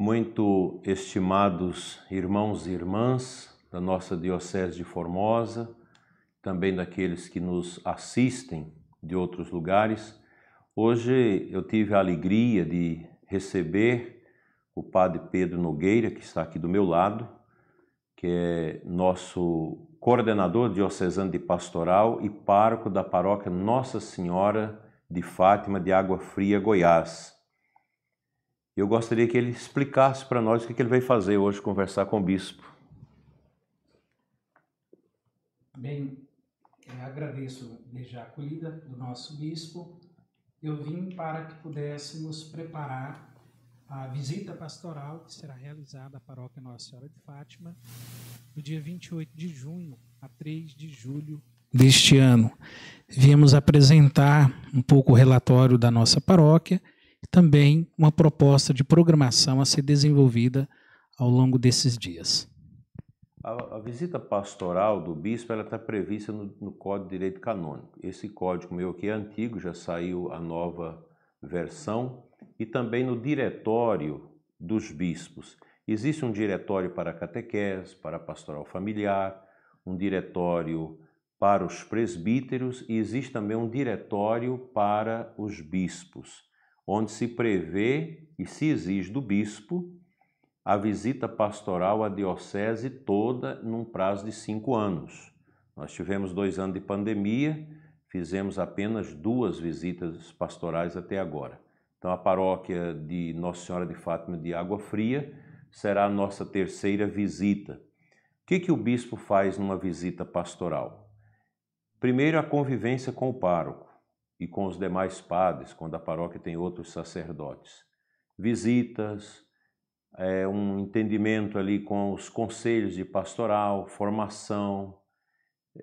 muito estimados irmãos e irmãs da nossa Diocese de Formosa, também daqueles que nos assistem de outros lugares, hoje eu tive a alegria de receber o Padre Pedro Nogueira, que está aqui do meu lado, que é nosso coordenador diocesano de pastoral e pároco da paróquia Nossa Senhora de Fátima de Água Fria, Goiás. Eu gostaria que ele explicasse para nós o que ele veio fazer hoje, conversar com o bispo. Bem, agradeço desde a acolhida do nosso bispo. Eu vim para que pudéssemos preparar a visita pastoral que será realizada à paróquia Nossa Senhora de Fátima no dia 28 de junho a 3 de julho deste ano. Viemos apresentar um pouco o relatório da nossa paróquia também uma proposta de programação a ser desenvolvida ao longo desses dias. A, a visita pastoral do bispo está prevista no, no, Código de Direito Canônico. Esse código meu aqui é antigo, já saiu a nova versão, e também no Diretório dos Bispos. Existe um diretório para catequese, para pastoral familiar, um diretório para os presbíteros e existe também um diretório para os bispos onde se prevê e se exige do bispo a visita pastoral à diocese toda num prazo de cinco anos. Nós tivemos dois anos de pandemia, fizemos apenas duas visitas pastorais até agora. Então, a paróquia de Nossa Senhora de Fátima de Água Fria será a nossa terceira visita. O que, que o bispo faz numa visita pastoral? Primeiro, a convivência com o pároco e com os demais padres, quando a paróquia tem outros sacerdotes. Visitas, é, um entendimento ali com os conselhos de pastoral, formação,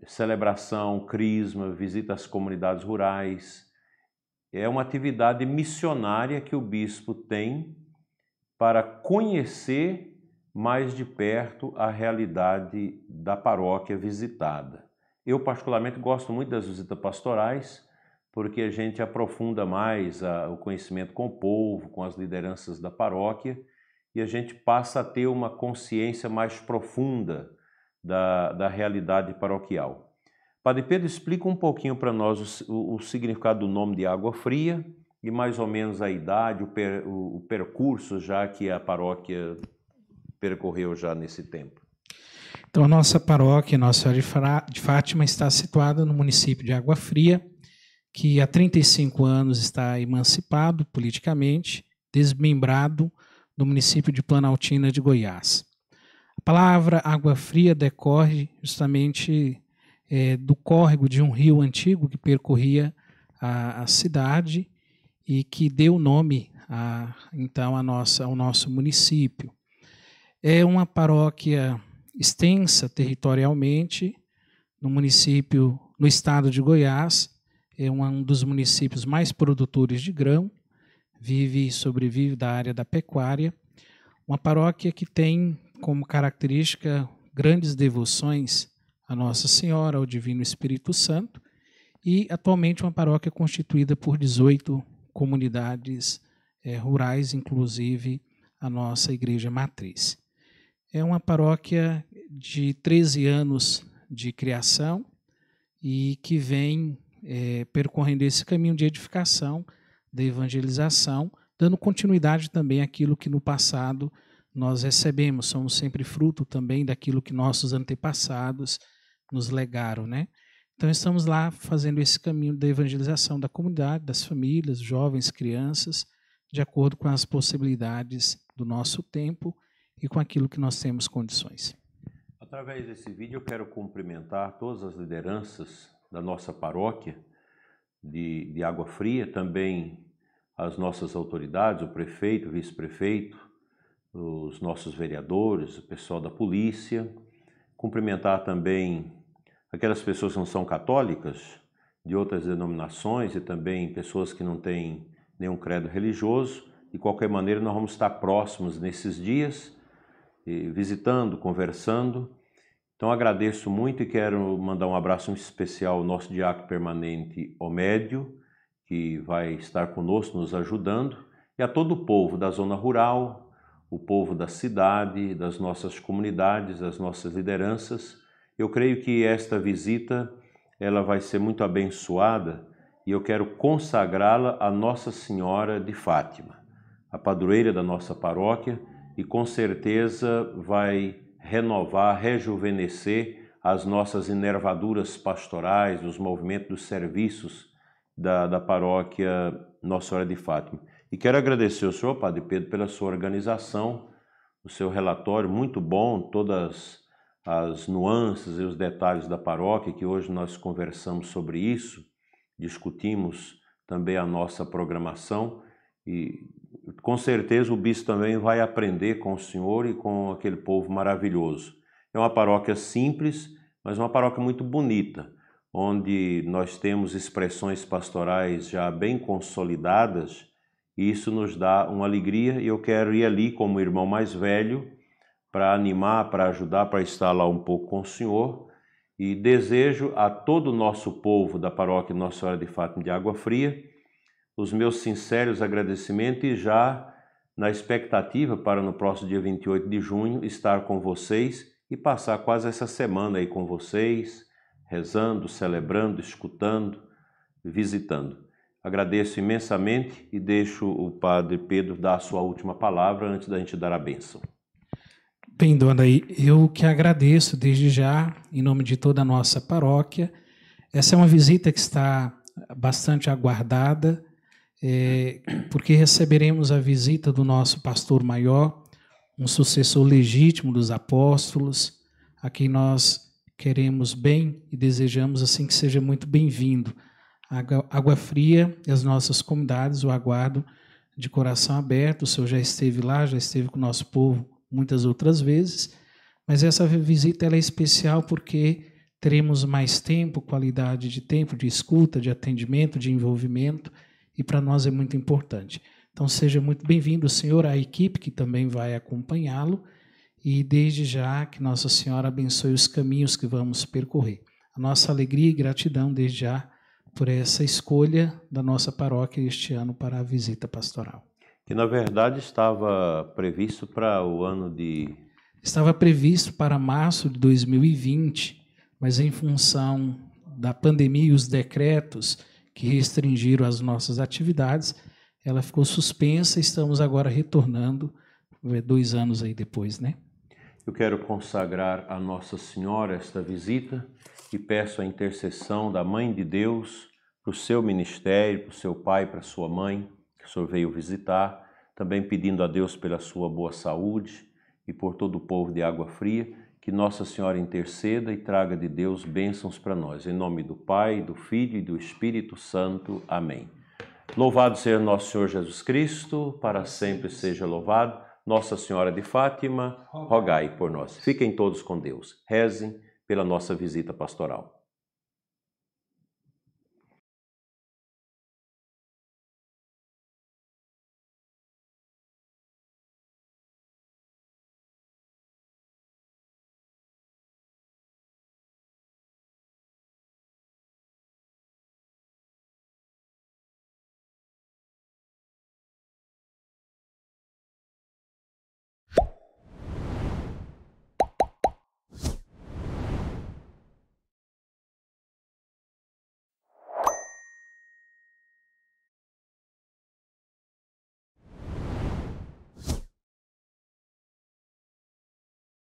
celebração, crisma, visita às comunidades rurais. É uma atividade missionária que o bispo tem para conhecer mais de perto a realidade da paróquia visitada. Eu, particularmente, gosto muito das visitas pastorais porque a gente aprofunda mais a, o conhecimento com o povo, com as lideranças da paróquia, e a gente passa a ter uma consciência mais profunda da, da realidade paroquial. Padre Pedro, explica um pouquinho para nós o, o, significado do nome de Água Fria e mais ou menos a idade, o, per, o, o percurso já que a paróquia percorreu já nesse tempo. Então, a nossa paróquia, Nossa Senhora de Fátima, está situada no município de Água Fria, que há 35 anos está emancipado politicamente, desmembrado do município de Planaltina de Goiás. A palavra água fria decorre justamente é, do córrego de um rio antigo que percorria a, a cidade e que deu nome a, então a nossa, ao nosso município. É uma paróquia extensa territorialmente no município, no estado de Goiás, é um dos municípios mais produtores de grão, vive e sobrevive da área da pecuária. Uma paróquia que tem como característica grandes devoções à Nossa Senhora, ao Divino Espírito Santo, e atualmente uma paróquia constituída por 18 comunidades é, rurais, inclusive a nossa igreja matriz. É uma paróquia de 13 anos de criação e que vem é, percorrendo esse caminho de edificação, da evangelização, dando continuidade também àquilo que no passado nós recebemos. Somos sempre fruto também daquilo que nossos antepassados nos legaram, né? Então estamos lá fazendo esse caminho da evangelização da comunidade, das famílias, jovens, crianças, de acordo com as possibilidades do nosso tempo e com aquilo que nós temos condições. Através desse vídeo eu quero cumprimentar todas as lideranças da nossa paróquia de, de Água Fria, também as nossas autoridades, o prefeito, o vice-prefeito, os nossos vereadores, o pessoal da polícia, cumprimentar também aquelas pessoas que não são católicas, de outras denominações e também pessoas que não têm nenhum credo religioso. De qualquer maneira, nós vamos estar próximos nesses dias, visitando, conversando então agradeço muito e quero mandar um abraço especial ao nosso diácono permanente Omédio, que vai estar conosco nos ajudando, e a todo o povo da zona rural, o povo da cidade, das nossas comunidades, das nossas lideranças. Eu creio que esta visita ela vai ser muito abençoada e eu quero consagrá-la a Nossa Senhora de Fátima, a padroeira da nossa paróquia, e com certeza vai renovar, rejuvenescer as nossas inervaduras pastorais, os movimentos dos serviços da, da paróquia Nossa Senhora de Fátima. E quero agradecer ao senhor, Padre Pedro, pela sua organização, o seu relatório muito bom, todas as nuances e os detalhes da paróquia, que hoje nós conversamos sobre isso, discutimos também a nossa programação e com certeza o bispo também vai aprender com o senhor e com aquele povo maravilhoso. É uma paróquia simples, mas uma paróquia muito bonita, onde nós temos expressões pastorais já bem consolidadas, e isso nos dá uma alegria. E eu quero ir ali como irmão mais velho para animar, para ajudar, para estar lá um pouco com o senhor. E desejo a todo o nosso povo da paróquia Nossa Senhora de Fátima de Água Fria os meus sinceros agradecimentos e já na expectativa para no próximo dia 28 de junho estar com vocês e passar quase essa semana aí com vocês, rezando, celebrando, escutando, visitando. Agradeço imensamente e deixo o Padre Pedro dar a sua última palavra antes da gente dar a bênção. Bem, dona, eu que agradeço desde já, em nome de toda a nossa paróquia. Essa é uma visita que está bastante aguardada é, porque receberemos a visita do nosso pastor maior, um sucessor legítimo dos apóstolos, a quem nós queremos bem e desejamos assim que seja muito bem-vindo. Água Fria e as nossas comunidades o aguardo de coração aberto. O senhor já esteve lá, já esteve com o nosso povo muitas outras vezes, mas essa visita é especial porque teremos mais tempo, qualidade de tempo, de escuta, de atendimento, de envolvimento e para nós é muito importante. Então seja muito bem-vindo, Senhor, à equipe que também vai acompanhá-lo e desde já que Nossa Senhora abençoe os caminhos que vamos percorrer. A nossa alegria e gratidão desde já por essa escolha da nossa paróquia este ano para a visita pastoral. Que na verdade estava previsto para o ano de estava previsto para março de 2020, mas em função da pandemia e os decretos que restringiram as nossas atividades, ela ficou suspensa, estamos agora retornando dois anos aí depois, né? Eu quero consagrar a Nossa Senhora esta visita e peço a intercessão da Mãe de Deus para o seu ministério, para o seu pai, para a sua mãe, que o senhor veio visitar, também pedindo a Deus pela sua boa saúde e por todo o povo de Água Fria que Nossa Senhora interceda e traga de Deus bênçãos para nós. Em nome do Pai, do Filho e do Espírito Santo. Amém. Louvado seja nosso Senhor Jesus Cristo, para sempre seja louvado. Nossa Senhora de Fátima, rogai por nós. Fiquem todos com Deus. Rezem pela nossa visita pastoral.